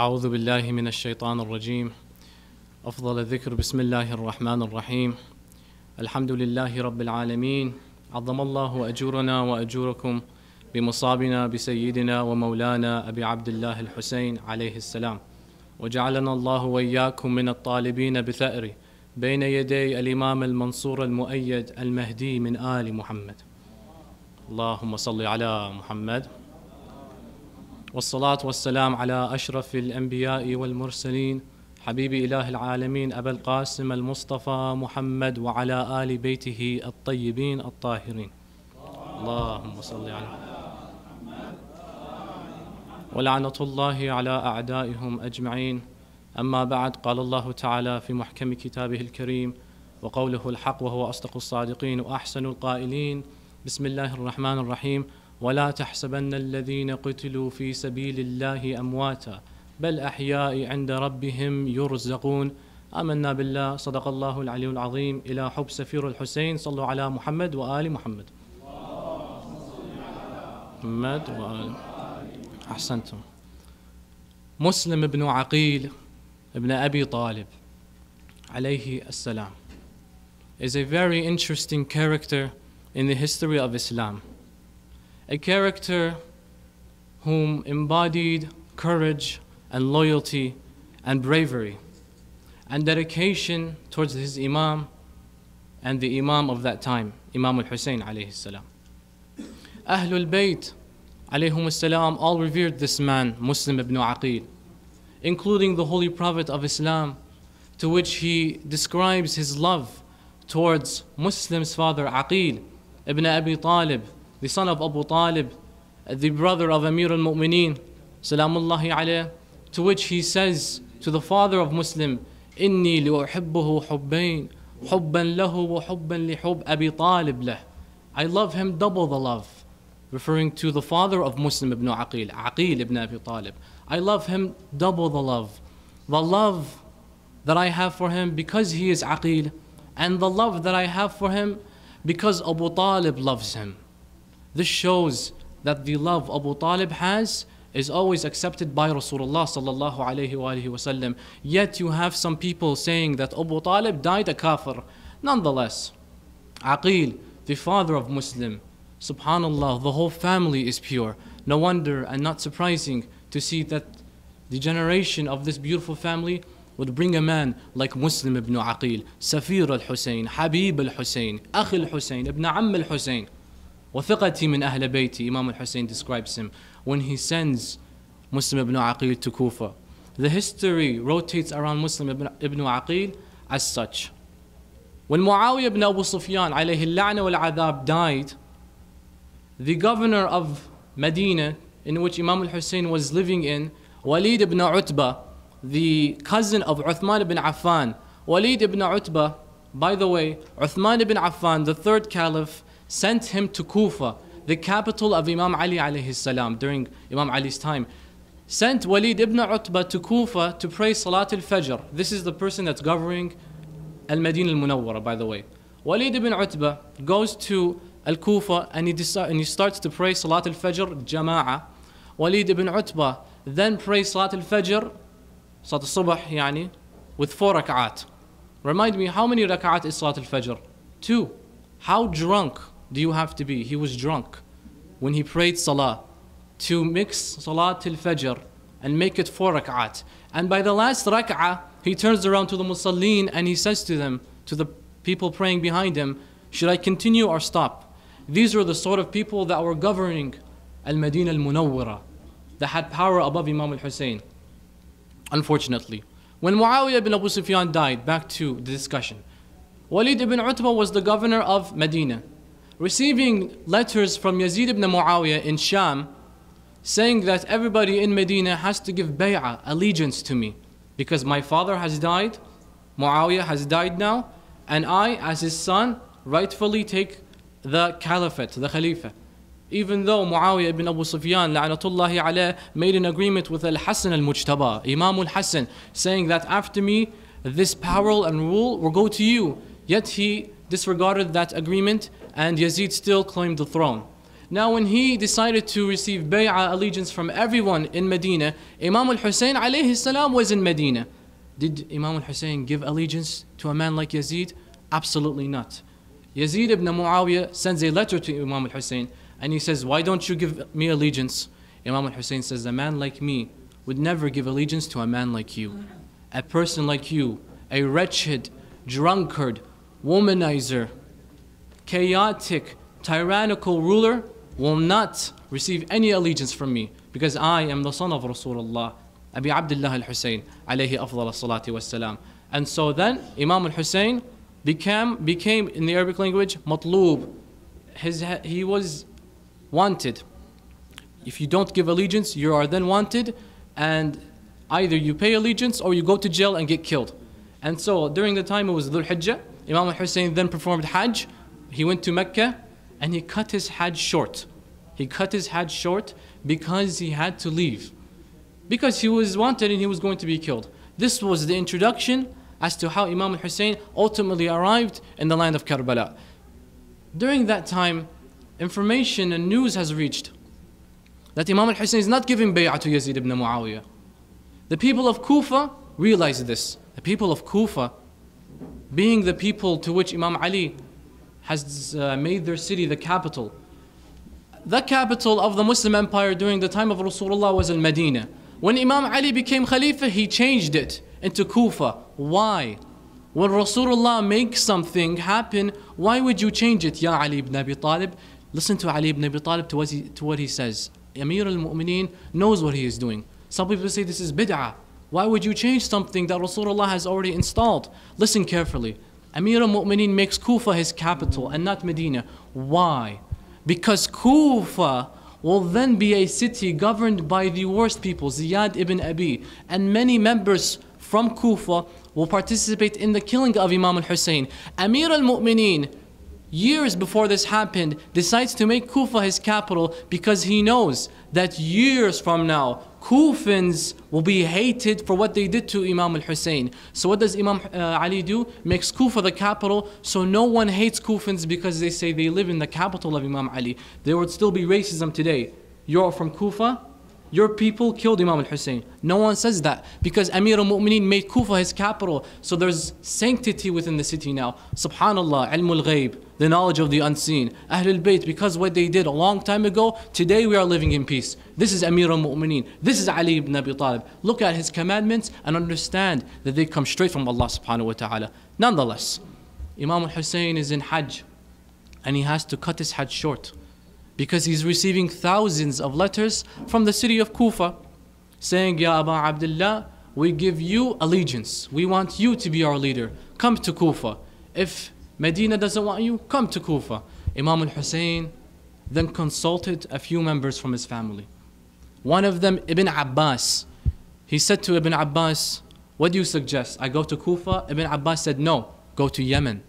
أعوذ بالله من الشيطان الرجيم أفضل الذكر بسم الله الرحمن الرحيم الحمد لله رب العالمين عظم الله أجورنا وأجوركم بمصابنا بسيدنا ومولانا أبي عبد الله الحسين عليه السلام وجعلنا الله وإياكم من الطالبين بثأر بين يدي الإمام المنصور المؤيد المهدي من آل محمد اللهم صل على محمد والصلاة والسلام على أشرف الأنبياء والمرسلين حبيب إله العالمين أبا القاسم المصطفى محمد وعلى آل بيته الطيبين الطاهرين اللهم صل على ولعنة الله على أعدائهم أجمعين أما بعد قال الله تعالى في محكم كتابه الكريم وقوله الحق وهو أصدق الصادقين وأحسن القائلين بسم الله الرحمن الرحيم ولا تحسبن الذين قتلوا في سبيل الله امواتا بل احياء عند ربهم يرزقون امنا بالله صدق الله العلي العظيم الى حب سفير الحسين صلوا على محمد وال محمد محمد وال احسنتم مسلم بن عقيل ابن ابي طالب عليه السلام is a very interesting character in the history of Islam a character whom embodied courage and loyalty and bravery and dedication towards his imam and the imam of that time, Imam al-Hussein alayhi salam. Ahlul Bayt alayhum salam all revered this man, Muslim ibn Aqil, including the Holy Prophet of Islam, to which he describes his love towards Muslim's father Aqil ibn Abi Talib, the son of Abu Talib, the brother of Amir al Mu'mineen, Salamullahi alayh, to which he says to the father of Muslim, إني لأحبه حبين حبا له وحبا لحب أبي طالب له I love him double the love referring to the father of Muslim ibn Aqil Aqil ibn Abi Talib I love him double the love the love that I have for him because he is Aqil and the love that I have for him because Abu Talib loves him this shows that the love Abu Talib has is always accepted by Rasulullah sallallahu wasallam. Yet you have some people saying that Abu Talib died a kafir. Nonetheless, Aqil, the father of Muslim, subhanallah, the whole family is pure. No wonder and not surprising to see that the generation of this beautiful family would bring a man like Muslim ibn Aqil, Safir al-Hussein, Habib al-Hussein, Akh hussein ibn Amm al-Hussein. وثقتي من أهل بيتي Imam al-Hussein describes him when he sends Muslim ibn Aqil to Kufa the history rotates around Muslim ibn, ibn Aqil as such when Muawiyah ibn Abu Sufyan عليه اللعنة والعذاب died the governor of Medina in which Imam al-Hussein was living in Walid ibn Utbah the cousin of Uthman ibn Affan Walid ibn Utbah by the way Uthman ibn Affan the third caliph sent him to Kufa, the capital of Imam Ali alayhi salam during Imam Ali's time. Sent Walid ibn Utbah to Kufa to pray Salat al-Fajr. This is the person that's governing Al-Madinah al-Munawwara, by the way. Walid ibn Utbah goes to Al-Kufa and he, decides, and he starts to pray Salat al-Fajr Jama'ah. Walid ibn Utbah then prays Salat al-Fajr, Salat al-Subh, yani, with four rak'at. Remind me, how many rak'at is Salat al-Fajr? Two. How drunk do you have to be? He was drunk. When he prayed salah, to mix salah till fajr and make it four rak'at. And by the last rak'ah, he turns around to the musallin and he says to them, to the people praying behind him, should I continue or stop? These were the sort of people that were governing Al-Madinah Al-Munawwara, that had power above Imam Al-Hussein, unfortunately. When Muawiyah ibn Abu Sufyan died, back to the discussion, Walid ibn Utbah was the governor of Medina receiving letters from Yazid ibn Muawiyah in Sham saying that everybody in Medina has to give bay'ah, allegiance to me, because my father has died, Muawiyah has died now, and I, as his son, rightfully take the caliphate, the khalifa. Even though Muawiyah ibn Abu Sufyan la'anatullahi alayh, made an agreement with al-Hassan al-Mujtaba, Imam al-Hassan, saying that after me, this power and rule will go to you. Yet he disregarded that agreement and Yazid still claimed the throne. Now when he decided to receive bay'ah allegiance from everyone in Medina, Imam al-Hussein alayhi salam was in Medina. Did Imam al-Hussein give allegiance to a man like Yazid? Absolutely not. Yazid ibn Muawiyah sends a letter to Imam al-Hussein and he says, why don't you give me allegiance? Imam al-Hussein says, a man like me would never give allegiance to a man like you. A person like you, a wretched, drunkard, womanizer, chaotic, tyrannical ruler will not receive any allegiance from me because I am the son of Rasulullah, Abi Abdullah al Hussein, alayhi afdal salati wasalam. And so then Imam al Hussein became, became, in the Arabic language, matlub. His, he was wanted. If you don't give allegiance, you are then wanted, and either you pay allegiance or you go to jail and get killed. And so during the time it was Dhul Hijjah, Imam hussein then performed Hajj. He went to Mecca and he cut his Hajj short. He cut his Hajj short because he had to leave. Because he was wanted and he was going to be killed. This was the introduction as to how Imam hussein ultimately arrived in the land of Karbala. During that time, information and news has reached that Imam hussein is not giving bay'ah to Yazid ibn Muawiyah. The people of Kufa realized this. The people of Kufa being the people to which Imam Ali has uh, made their city the capital. The capital of the Muslim empire during the time of Rasulullah was in Medina. When Imam Ali became Khalifa, he changed it into Kufa. Why? When Rasulullah makes something happen, why would you change it, Ya Ali ibn Abi Talib? Listen to Ali ibn Abi Talib to what he, to what he says. Amir al-Mu'mineen knows what he is doing. Some people say this is bid'ah. Why would you change something that Rasulullah has already installed? Listen carefully. Amir al-Mu'mineen makes Kufa his capital and not Medina. Why? Because Kufa will then be a city governed by the worst people, Ziyad ibn Abi, and many members from Kufa will participate in the killing of Imam al-Hussein. Amir al-Mu'mineen years before this happened, decides to make Kufa his capital because he knows that years from now, Kufans will be hated for what they did to Imam al Hussein. So, what does Imam uh, Ali do? Makes Kufa the capital so no one hates Kufans because they say they live in the capital of Imam Ali. There would still be racism today. You're from Kufa, your people killed Imam al-Hussein. No one says that because Amir al-Mu'mineen made Kufa his capital. So there's sanctity within the city now. Subhanallah, al ghaib, the knowledge of the unseen. Ahlul Bayt, because what they did a long time ago, today we are living in peace. This is Amir al-Mu'mineen. This is Ali ibn Abi Talib. Look at his commandments and understand that they come straight from Allah subhanahu wa ta'ala. Nonetheless, Imam al-Hussein is in Hajj and he has to cut his Hajj short because he's receiving thousands of letters from the city of Kufa saying, Ya Aba Abdullah, we give you allegiance. We want you to be our leader. Come to Kufa. If Medina doesn't want you, come to Kufa. Imam al Hussein then consulted a few members from his family. One of them, Ibn Abbas, he said to Ibn Abbas, What do you suggest? I go to Kufa? Ibn Abbas said, No, go to Yemen.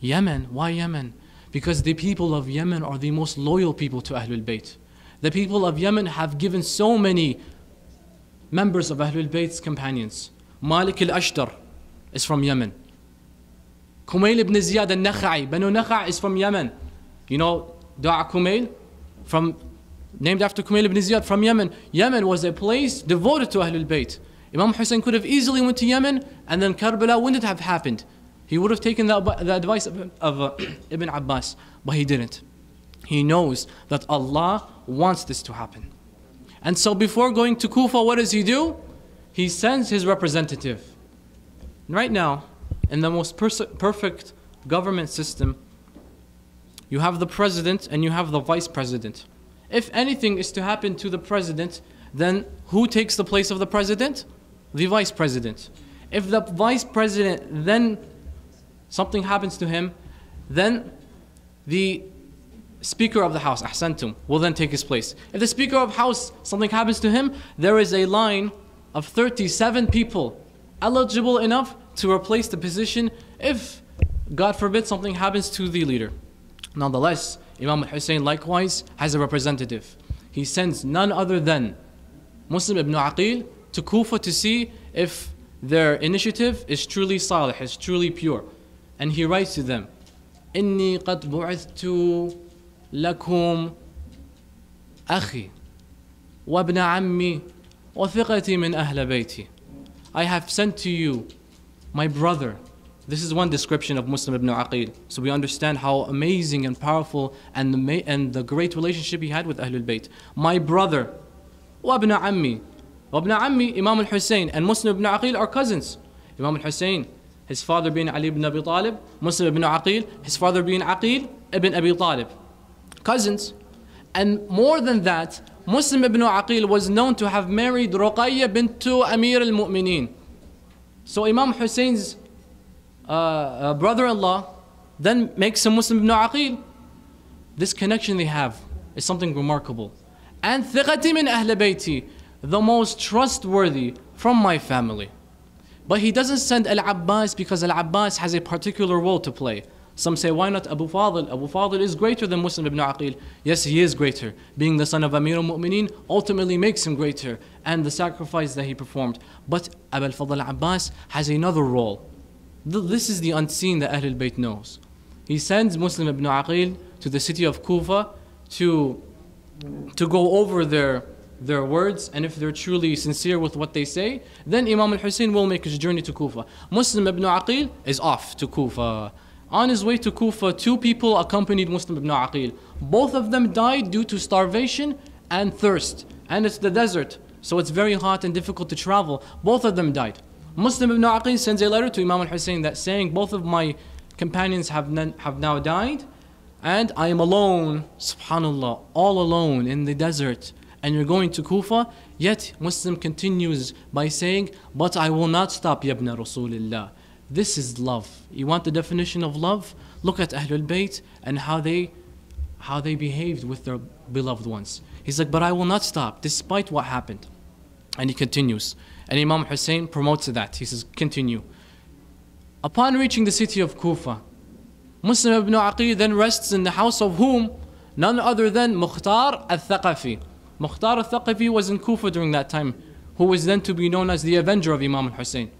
Yemen? Why Yemen? Because the people of Yemen are the most loyal people to Ahlul Bayt. The people of Yemen have given so many members of Ahlul Bayt's companions. Malik al-Ashtar is from Yemen. Kumail ibn Ziyad al-Nakhai, Banu Nakhai, is from Yemen. You know, Da'a Kumail, from, named after Kumail ibn Ziyad from Yemen. Yemen was a place devoted to Ahlul Bayt. Imam Hussein could have easily went to Yemen and then Karbala wouldn't have happened. He would have taken the, the advice of, of uh, Ibn Abbas, but he didn't. He knows that Allah wants this to happen. And so before going to Kufa, what does he do? He sends his representative. Right now, in the most perfect government system, you have the president and you have the vice president. If anything is to happen to the president, then who takes the place of the president? The vice president. If the vice president then something happens to him, then the Speaker of the House, Ahsantum, will then take his place. If the Speaker of House, something happens to him, there is a line of 37 people eligible enough to replace the position if, God forbid, something happens to the leader. Nonetheless, Imam Hussein likewise has a representative. He sends none other than Muslim ibn Aqil to Kufa to see if their initiative is truly salih, is truly pure. And he writes to them, إني قد بعثت لكم أخي وابن عمي وثقتي من أهل بيتي. I have sent to you my brother. This is one description of Muslim ibn Aqil. So we understand how amazing and powerful and the, and the great relationship he had with Ahlul Bayt. My brother, وابن عمي. وابن عمي, Imam al-Hussein and Muslim ibn Aqil are cousins. Imam al-Hussein his father being Ali ibn Abi Talib, Muslim ibn Aqil, his father being Aqil ibn Abi Talib, cousins. And more than that, Muslim ibn Aqil was known to have married Ruqayya bint Amir al Mu'mineen. So Imam Hussein's uh, uh, brother in law then makes him Muslim ibn Aqil. This connection they have is something remarkable. And ثقتي من أهل بيتي, the most trustworthy from my family. But he doesn't send Al Abbas because Al Abbas has a particular role to play. Some say, why not Abu Fadl? Abu Fadl is greater than Muslim ibn Aqil. Yes, he is greater. Being the son of Amir al Mu'mineen ultimately makes him greater and the sacrifice that he performed. But Abu Fadl Al Abbas has another role. This is the unseen that Ahlul Bayt knows. He sends Muslim ibn Aqil to the city of Kufa to, to go over there their words and if they're truly sincere with what they say, then Imam al Hussein will make his journey to Kufa. Muslim ibn Aqil is off to Kufa. On his way to Kufa, two people accompanied Muslim ibn Aqil. Both of them died due to starvation and thirst. And it's the desert, so it's very hot and difficult to travel. Both of them died. Muslim ibn Aqil sends a letter to Imam al Hussein that saying, Both of my companions have, have now died, and I am alone, subhanAllah, all alone in the desert and you're going to Kufa, yet Muslim continues by saying, But I will not stop, Yabna Rasulullah. This is love. You want the definition of love? Look at Ahlul Bayt and how they how they behaved with their beloved ones. He's like, But I will not stop, despite what happened. And he continues. And Imam Hussein promotes that. He says, Continue. Upon reaching the city of Kufa, Muslim ibn Aqi then rests in the house of whom? None other than Mukhtar al Thaqafi. Mukhtar al-Thaqafi was in Kufa during that time, who was then to be known as the avenger of Imam al-Hussein.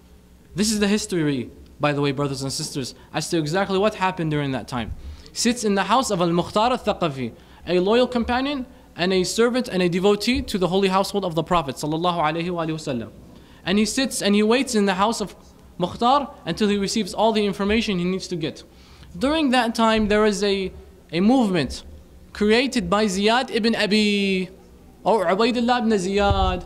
This is the history, by the way, brothers and sisters, as to exactly what happened during that time. Sits in the house of al-Mukhtar al-Thaqafi, a loyal companion and a servant and a devotee to the holy household of the Prophet sallallahu And he sits and he waits in the house of Mukhtar until he receives all the information he needs to get. During that time, there is a, a movement created by Ziyad ibn Abi or oh, Ubaidullah ibn Ziyad,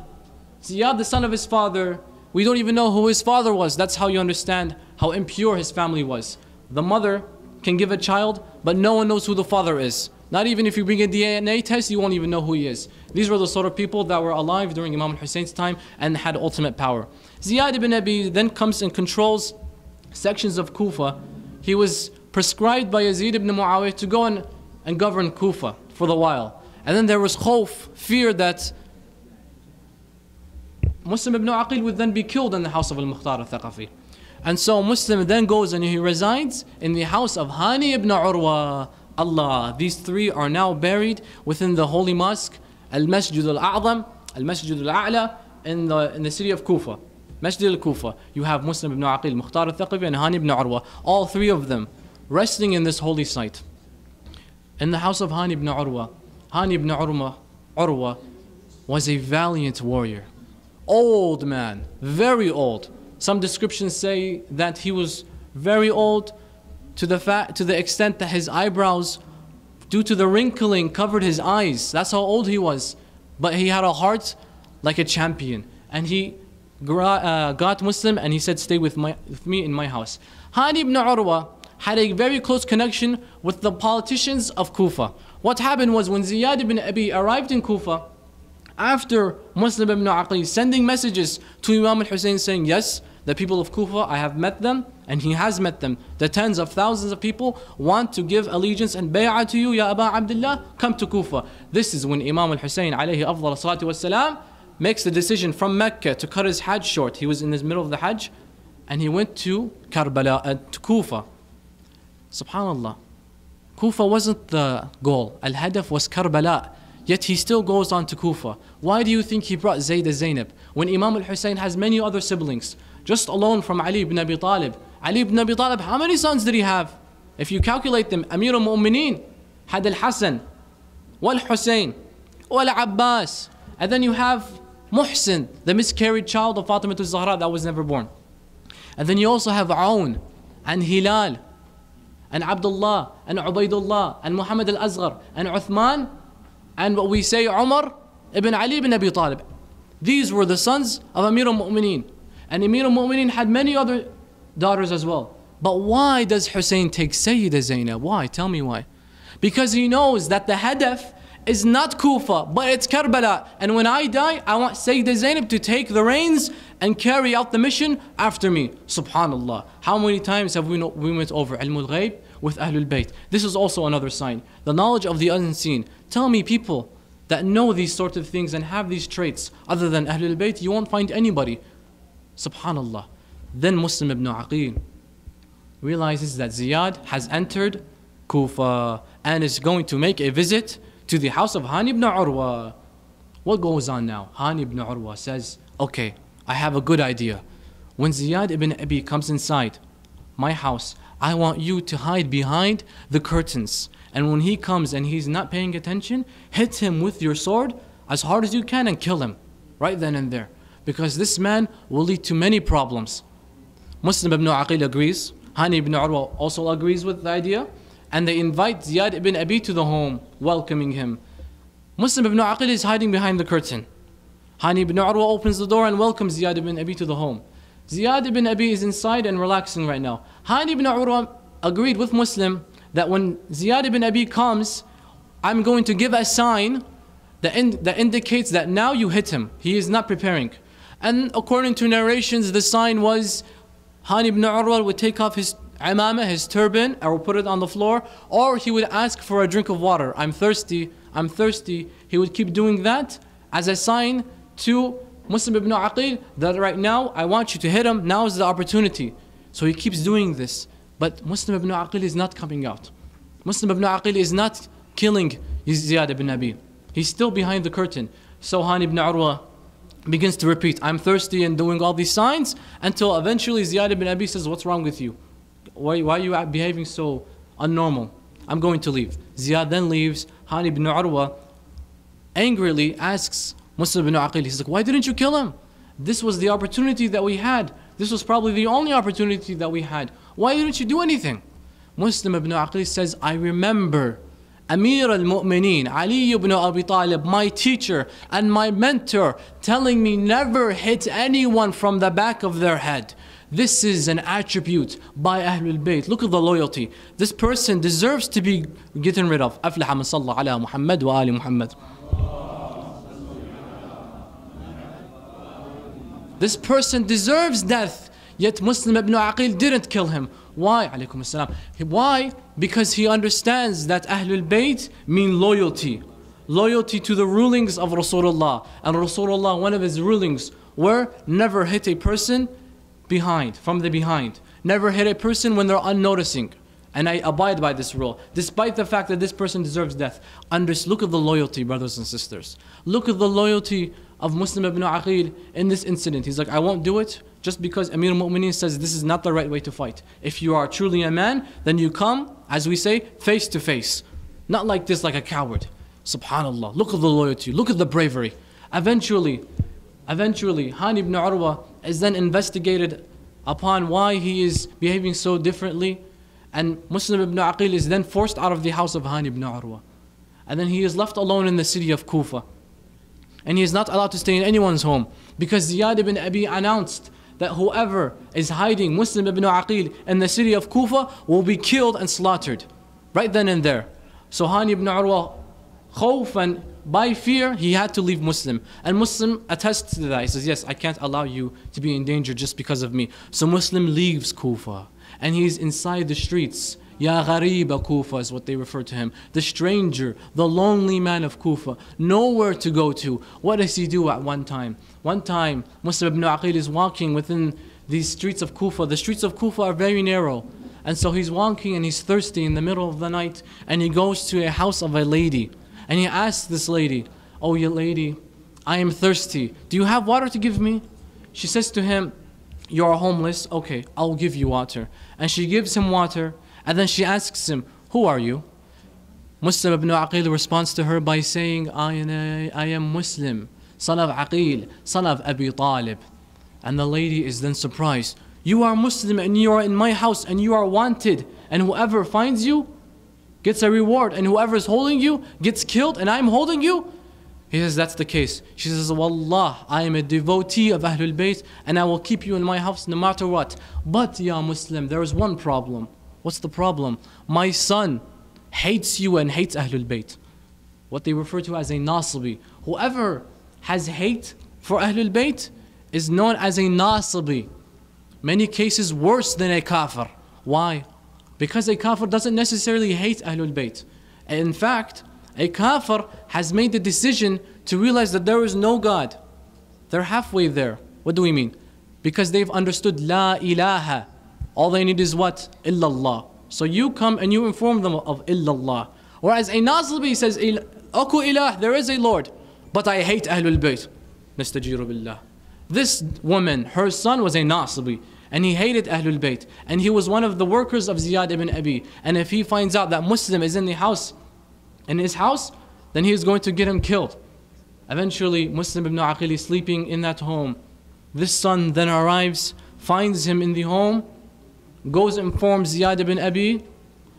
Ziyad the son of his father. We don't even know who his father was. That's how you understand how impure his family was. The mother can give a child, but no one knows who the father is. Not even if you bring a DNA test, you won't even know who he is. These were the sort of people that were alive during Imam Hussein's time and had ultimate power. Ziyad ibn Abi then comes and controls sections of Kufa. He was prescribed by Yazid ibn Muawiyah to go and, and govern Kufa for the while. And then there was khawf, fear that Muslim ibn Aqil would then be killed in the house of al Muhtar al-Thaqafi. And so Muslim then goes and he resides in the house of Hani ibn Urwa. Allah, these three are now buried within the holy mosque, Al-Masjid al-A'zam, Al-Masjid al-A'la, in the, in the city of Kufa. Masjid al-Kufa, you have Muslim ibn Aqil, Muhtar al-Thaqafi and Hani ibn Urwa, all three of them resting in this holy site. In the house of Hani ibn Urwa, Hani ibn Urma, Urwa was a valiant warrior. Old man, very old. Some descriptions say that he was very old to the, to the extent that his eyebrows, due to the wrinkling, covered his eyes. That's how old he was. But he had a heart like a champion. And he uh, got Muslim and he said, Stay with, my, with me in my house. Hani ibn Urwa had a very close connection with the politicians of Kufa. What happened was when Ziyad ibn Abi arrived in Kufa, after Muslim ibn Aqil sending messages to Imam al-Hussein saying, yes, the people of Kufa, I have met them, and he has met them. The tens of thousands of people want to give allegiance and bay'ah to you, Ya Aba Abdullah, come to Kufa. This is when Imam al-Hussein alayhi afdal salatu makes the decision from Mecca to cut his Hajj short. He was in the middle of the Hajj, and he went to Karbala, uh, to Kufa. SubhanAllah. Kufa wasn't the goal. Al Hadaf was Karbala. Yet he still goes on to Kufa. Why do you think he brought Zayd as Zainab when Imam al Hussein has many other siblings? Just alone from Ali ibn Abi Talib. Ali ibn Abi Talib, how many sons did he have? If you calculate them, Amir al Mu'mineen had al Hassan, wal Hussein, wal Abbas. And then you have Muhsin, the miscarried child of Fatima al Zahra that was never born. And then you also have Aoun and Hilal and Abdullah, and Ubaidullah, and Muhammad al Azhar, and Uthman, and what we say Umar ibn Ali ibn Abi Talib. These were the sons of Amir al Mu'mineen. And Amir al Mu'mineen had many other daughters as well. But why does Hussein take Sayyida Zainab? Why? Tell me why. Because he knows that the hadaf is not Kufa, but it's Karbala. And when I die, I want Sayyidina Zainab to take the reins and carry out the mission after me. Subhanallah. How many times have we, no, we went over Ilmul Ghaib with Ahlul Bayt? This is also another sign. The knowledge of the unseen. Tell me, people that know these sort of things and have these traits other than Ahlul Bayt, you won't find anybody. Subhanallah. Then Muslim ibn Aqil realizes that Ziyad has entered Kufa and is going to make a visit to the house of Hani ibn Urwa. What goes on now? Hani ibn Urwa says, Okay, I have a good idea. When Ziyad ibn Abi comes inside my house, I want you to hide behind the curtains. And when he comes and he's not paying attention, hit him with your sword as hard as you can and kill him right then and there. Because this man will lead to many problems. Muslim ibn Aqil agrees. Hani ibn Urwa also agrees with the idea and they invite Ziyad ibn Abi to the home, welcoming him. Muslim ibn Aqil is hiding behind the curtain. Hani ibn Urwa opens the door and welcomes Ziyad ibn Abi to the home. Ziyad ibn Abi is inside and relaxing right now. Hani ibn Urwa agreed with Muslim that when Ziyad ibn Abi comes, I'm going to give a sign that, in, that indicates that now you hit him. He is not preparing. And according to narrations, the sign was Hani ibn Urwa would take off his imamah, his turban, or put it on the floor, or he would ask for a drink of water. I'm thirsty, I'm thirsty. He would keep doing that as a sign to Muslim ibn Aqil that right now I want you to hit him, now is the opportunity. So he keeps doing this. But Muslim ibn Aqil is not coming out. Muslim ibn Aqil is not killing Ziyad ibn Abi. He's still behind the curtain. So Han ibn Arwa begins to repeat, I'm thirsty and doing all these signs until eventually Ziyad ibn Abi says, What's wrong with you? Why, why are you behaving so unnormal? I'm going to leave. Ziyad then leaves. Hani ibn Urwa angrily asks Muslim ibn Aqil, he's like, why didn't you kill him? This was the opportunity that we had. This was probably the only opportunity that we had. Why didn't you do anything? Muslim ibn Aqil says, I remember Amir al-Mu'mineen, Ali ibn Abi Talib, my teacher and my mentor, telling me never hit anyone from the back of their head. This is an attribute by Ahlul Bayt. Look at the loyalty. This person deserves to be getting rid of. أفلح من صلى Muhammad wa Ali Muhammad. This person deserves death. Yet Muslim ibn Aqil didn't kill him. Why? Alaykum Why? Because he understands that Ahlul Bayt mean loyalty. Loyalty to the rulings of Rasulullah. And Rasulullah, one of his rulings were never hit a person behind, from the behind. Never hit a person when they're unnoticing. And I abide by this rule, despite the fact that this person deserves death. Under, look at the loyalty, brothers and sisters. Look at the loyalty of Muslim ibn Aqil in this incident. He's like, I won't do it just because Amir al-Mu'mineen says this is not the right way to fight. If you are truly a man, then you come, as we say, face to face. Not like this, like a coward. SubhanAllah. Look at the loyalty. Look at the bravery. Eventually, eventually, Hani ibn Urwa is then investigated upon why he is behaving so differently. And Muslim ibn Aqil is then forced out of the house of Hani ibn Arwa. And then he is left alone in the city of Kufa. And he is not allowed to stay in anyone's home because Ziyad ibn Abi announced that whoever is hiding Muslim ibn Aqil in the city of Kufa will be killed and slaughtered right then and there. So Hani ibn Arwa, khawfan by fear, he had to leave Muslim. And Muslim attests to that. He says, Yes, I can't allow you to be in danger just because of me. So Muslim leaves Kufa and he's inside the streets. Ya Ghariba Kufa is what they refer to him. The stranger, the lonely man of Kufa, nowhere to go to. What does he do at one time? One time, Muslim ibn Aqil is walking within these streets of Kufa. The streets of Kufa are very narrow. And so he's walking and he's thirsty in the middle of the night and he goes to a house of a lady. And he asked this lady, Oh, you lady, I am thirsty. Do you have water to give me? She says to him, You are homeless. Okay, I'll give you water. And she gives him water. And then she asks him, Who are you? Muslim ibn Aqil responds to her by saying, I am Muslim, son of Aqil, son of Abi Talib. And the lady is then surprised. You are Muslim and you are in my house and you are wanted. And whoever finds you, gets a reward, and whoever is holding you gets killed, and I'm holding you. He says, That's the case. She says, Wallah, I am a devotee of Ahlul Bayt, and I will keep you in my house no matter what. But, Ya Muslim, there is one problem. What's the problem? My son hates you and hates Ahlul Bayt. What they refer to as a Nasibi. Whoever has hate for Ahlul Bayt is known as a Nasibi. Many cases worse than a kafir. Why? Because a kafir doesn't necessarily hate Ahlul Bayt. In fact, a kafir has made the decision to realize that there is no God. They're halfway there. What do we mean? Because they've understood La ilaha. All they need is what? Illallah. So you come and you inform them of Illallah. Whereas a Nazibi says, Aku ilah, there is a Lord, but I hate Ahlul Bayt. Mr. billah. This woman, her son was a Nasibi and he hated Ahlul Bayt and he was one of the workers of Ziyad ibn Abi and if he finds out that Muslim is in the house in his house then he is going to get him killed eventually Muslim ibn Aqil is sleeping in that home this son then arrives finds him in the home goes and informs Ziyad ibn Abi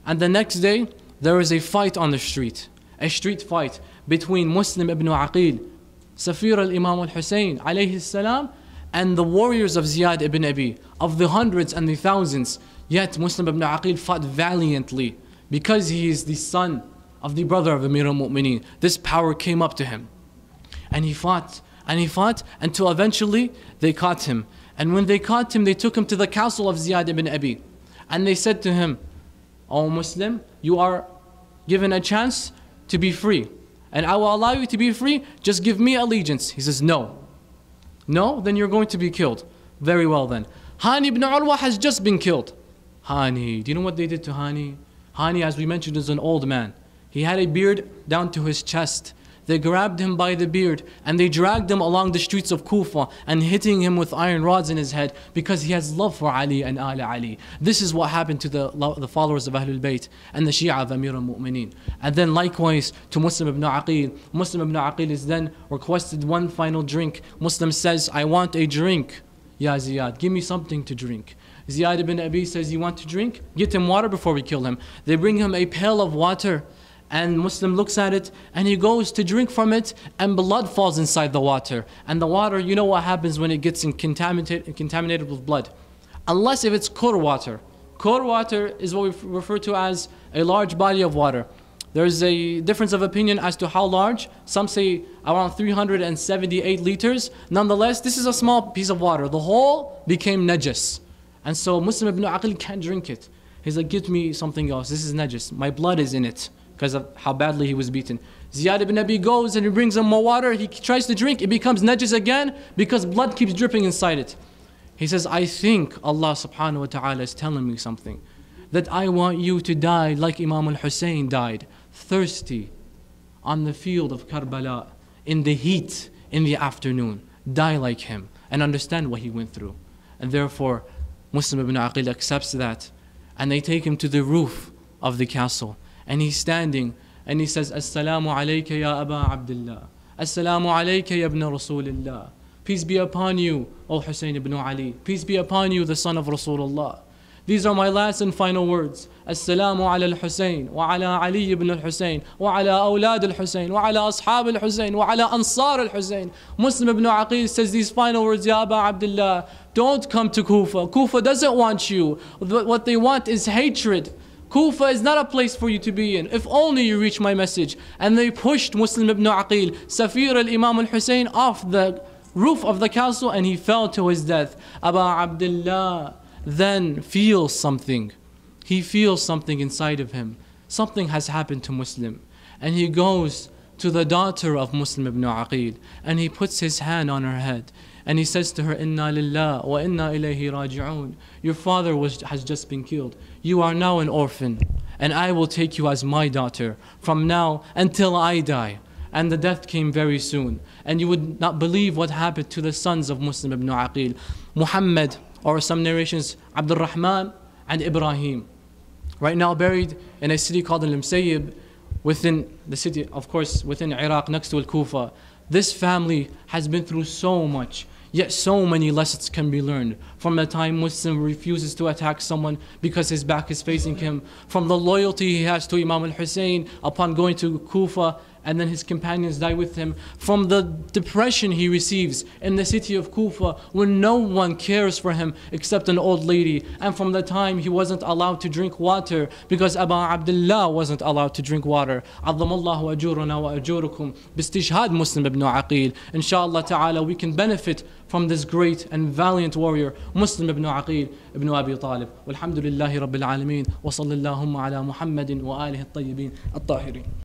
and the next day there is a fight on the street a street fight between Muslim ibn Aqil Safir al-Imam al-Hussein alayhi salam and the warriors of Ziyad ibn Abi, of the hundreds and the thousands, yet Muslim ibn Aqil fought valiantly because he is the son of the brother of Amir al-Mu'mineen. This power came up to him. And he fought, and he fought until eventually they caught him. And when they caught him, they took him to the castle of Ziyad ibn Abi. And they said to him, O Muslim, you are given a chance to be free. And I will allow you to be free, just give me allegiance. He says, No, no? Then you're going to be killed. Very well then. Hani ibn Urwa has just been killed. Hani, do you know what they did to Hani? Hani, as we mentioned, is an old man. He had a beard down to his chest. They grabbed him by the beard and they dragged him along the streets of Kufa and hitting him with iron rods in his head because he has love for Ali and Ali Ali. This is what happened to the, the followers of Ahlul Bayt and the Shia of Amir al-Mu'mineen. And then likewise to Muslim ibn Aqil. Muslim ibn Aqil is then requested one final drink. Muslim says, I want a drink. Ya Ziyad, give me something to drink. Ziyad ibn Abi says, you want to drink? Get him water before we kill him. They bring him a pail of water and Muslim looks at it and he goes to drink from it and blood falls inside the water. And the water, you know what happens when it gets contaminated, contaminated with blood. Unless if it's core water. Core water is what we refer to as a large body of water. There's a difference of opinion as to how large. Some say around 378 liters. Nonetheless, this is a small piece of water. The whole became najis. And so Muslim ibn Aqil can't drink it. He's like, give me something else. This is najis. My blood is in it because of how badly he was beaten. Ziyad ibn Abi goes and he brings him more water. He tries to drink. It becomes najis again because blood keeps dripping inside it. He says, I think Allah subhanahu wa ta'ala is telling me something. That I want you to die like Imam al-Hussein died. Thirsty on the field of Karbala in the heat in the afternoon. Die like him and understand what he went through. And therefore, Muslim ibn Aqil accepts that. And they take him to the roof of the castle and he's standing and he says, Assalamu alayka ya Aba Abdullah. Assalamu alayka ya ibn Rasulullah. Peace be upon you, O Hussein ibn Ali. Peace be upon you, the son of Rasulullah. These are my last and final words. Assalamu ala al hussein wa ala Ali ibn al hussein wa ala awlad al hussein wa ala ashab al hussein wa ala ansar al hussein Muslim ibn Aqil says these final words, Ya Aba Abdullah, don't come to Kufa. Kufa doesn't want you. What they want is hatred. Kufa is not a place for you to be in. If only you reach my message. And they pushed Muslim ibn Aqil, Safir al-Imam al-Hussein off the roof of the castle and he fell to his death. Aba Abdullah then feels something. He feels something inside of him. Something has happened to Muslim. And he goes to the daughter of Muslim ibn Aqil and he puts his hand on her head and he says to her, Inna lillah wa inna ilayhi raji'un. Your father was, has just been killed. You are now an orphan, and I will take you as my daughter from now until I die. And the death came very soon. And you would not believe what happened to the sons of Muslim ibn Aqil. Muhammad, or some narrations, Abdul Rahman and Ibrahim. Right now buried in a city called Al-Imsayyib, within the city, of course, within Iraq, next to Al-Kufa. This family has been through so much, yet so many lessons can be learned. From the time Muslim refuses to attack someone because his back is facing him, from the loyalty he has to Imam al Hussein upon going to Kufa and then his companions die with him, from the depression he receives in the city of Kufa when no one cares for him except an old lady, and from the time he wasn't allowed to drink water because Abu Abdullah wasn't allowed to drink water. Allahu ajuruna wa ajurukum bistishhad Muslim ibn Aqil. Inshallah ta'ala we can benefit from this great and valiant warrior Muslim ibn Aqil ibn Abi Talib. Walhamdulillahi Rabbil Alameen wa sallallahu ala Muhammadin wa alihi at-tayyibin at-tahirin.